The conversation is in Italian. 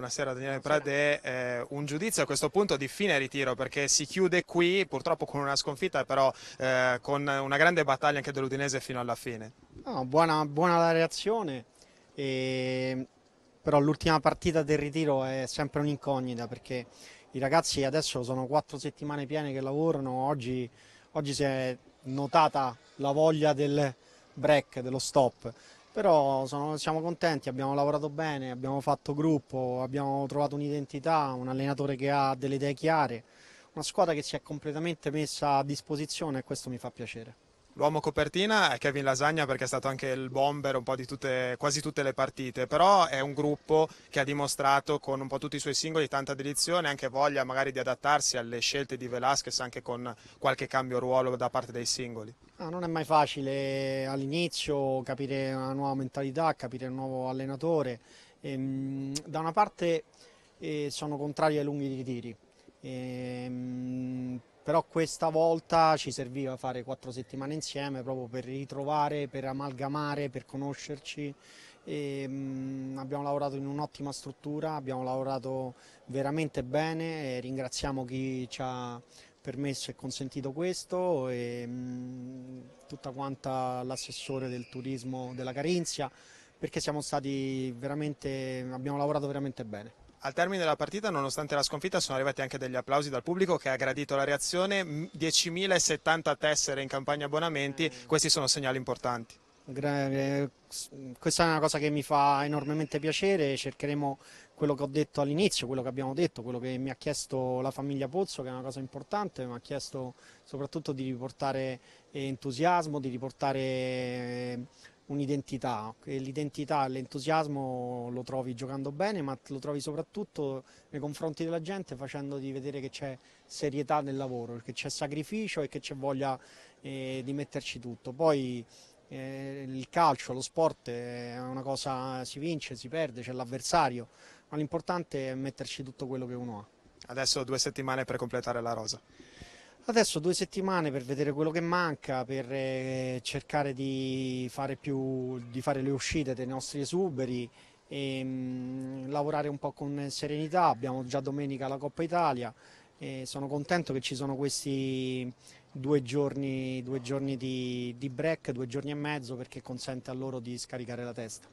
Buonasera Daniele Prade, eh, un giudizio a questo punto di fine ritiro perché si chiude qui purtroppo con una sconfitta però eh, con una grande battaglia anche dell'Udinese fino alla fine. No, buona, buona, la reazione, e... però l'ultima partita del ritiro è sempre un'incognita perché i ragazzi adesso sono quattro settimane piene che lavorano, oggi, oggi si è notata la voglia del break, dello stop però sono, siamo contenti, abbiamo lavorato bene, abbiamo fatto gruppo, abbiamo trovato un'identità, un allenatore che ha delle idee chiare, una squadra che si è completamente messa a disposizione e questo mi fa piacere. L'uomo copertina è Kevin Lasagna perché è stato anche il bomber un po' di tutte, quasi tutte le partite, però è un gruppo che ha dimostrato con un po' tutti i suoi singoli tanta dedizione, e anche voglia magari di adattarsi alle scelte di Velasquez anche con qualche cambio ruolo da parte dei singoli. Ah, non è mai facile all'inizio capire una nuova mentalità, capire un nuovo allenatore. Ehm, da una parte eh, sono contrario ai lunghi ritiri, ehm, però questa volta ci serviva fare quattro settimane insieme proprio per ritrovare, per amalgamare, per conoscerci. E, mh, mm, abbiamo lavorato in un'ottima struttura, abbiamo lavorato veramente bene e ringraziamo chi ci ha permesso e consentito questo e mh, mm, tutta quanta l'assessore del turismo della Carinzia perché siamo stati veramente, abbiamo lavorato veramente bene. Al termine della partita, nonostante la sconfitta, sono arrivati anche degli applausi dal pubblico che ha gradito la reazione. 10.070 tessere in campagna abbonamenti, eh. questi sono segnali importanti. Eh, questa è una cosa che mi fa enormemente piacere, cercheremo quello che ho detto all'inizio, quello che abbiamo detto, quello che mi ha chiesto la famiglia Pozzo, che è una cosa importante, mi ha chiesto soprattutto di riportare entusiasmo, di riportare un'identità, l'identità e l'entusiasmo lo trovi giocando bene, ma lo trovi soprattutto nei confronti della gente facendoti vedere che c'è serietà nel lavoro, che c'è sacrificio e che c'è voglia eh, di metterci tutto. Poi eh, il calcio, lo sport è una cosa, si vince, si perde, c'è l'avversario, ma l'importante è metterci tutto quello che uno ha. Adesso due settimane per completare la rosa. Adesso due settimane per vedere quello che manca, per eh, cercare di fare, più, di fare le uscite dei nostri esuberi e mh, mm, lavorare un po' con serenità. Abbiamo già domenica la Coppa Italia e sono contento che ci sono questi due giorni, due giorni di, di break, due giorni e mezzo perché consente a loro di scaricare la testa.